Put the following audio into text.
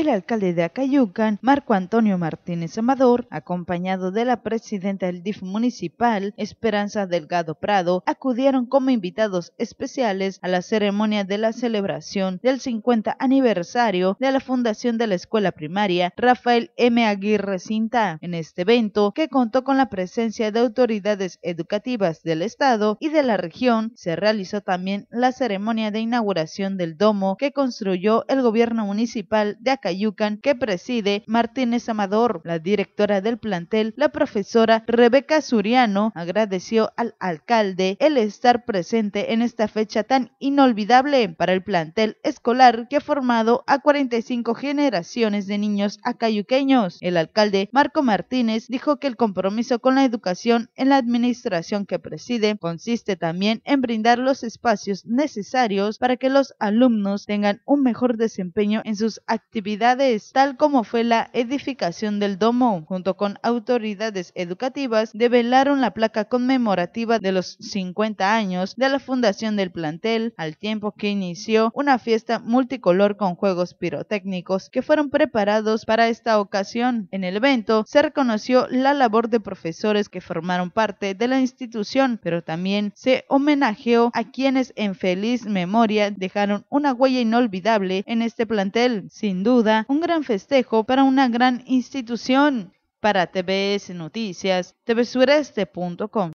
el alcalde de Acayucan, Marco Antonio Martínez Amador, acompañado de la presidenta del DIF municipal, Esperanza Delgado Prado, acudieron como invitados especiales a la ceremonia de la celebración del 50 aniversario de la fundación de la escuela primaria Rafael M. Aguirre Cinta. En este evento, que contó con la presencia de autoridades educativas del Estado y de la región, se realizó también la ceremonia de inauguración del domo que construyó el gobierno municipal de Acayucan Cayucan que preside Martínez Amador. La directora del plantel, la profesora Rebeca Suriano, agradeció al alcalde el estar presente en esta fecha tan inolvidable para el plantel escolar que ha formado a 45 generaciones de niños acayuqueños. El alcalde Marco Martínez dijo que el compromiso con la educación en la administración que preside consiste también en brindar los espacios necesarios para que los alumnos tengan un mejor desempeño en sus actividades tal como fue la edificación del domo, junto con autoridades educativas, develaron la placa conmemorativa de los 50 años de la fundación del plantel, al tiempo que inició una fiesta multicolor con juegos pirotécnicos que fueron preparados para esta ocasión. En el evento se reconoció la labor de profesores que formaron parte de la institución, pero también se homenajeó a quienes en feliz memoria dejaron una huella inolvidable en este plantel. Sin duda, un gran festejo para una gran institución. Para TBS Noticias, tvsureste.com.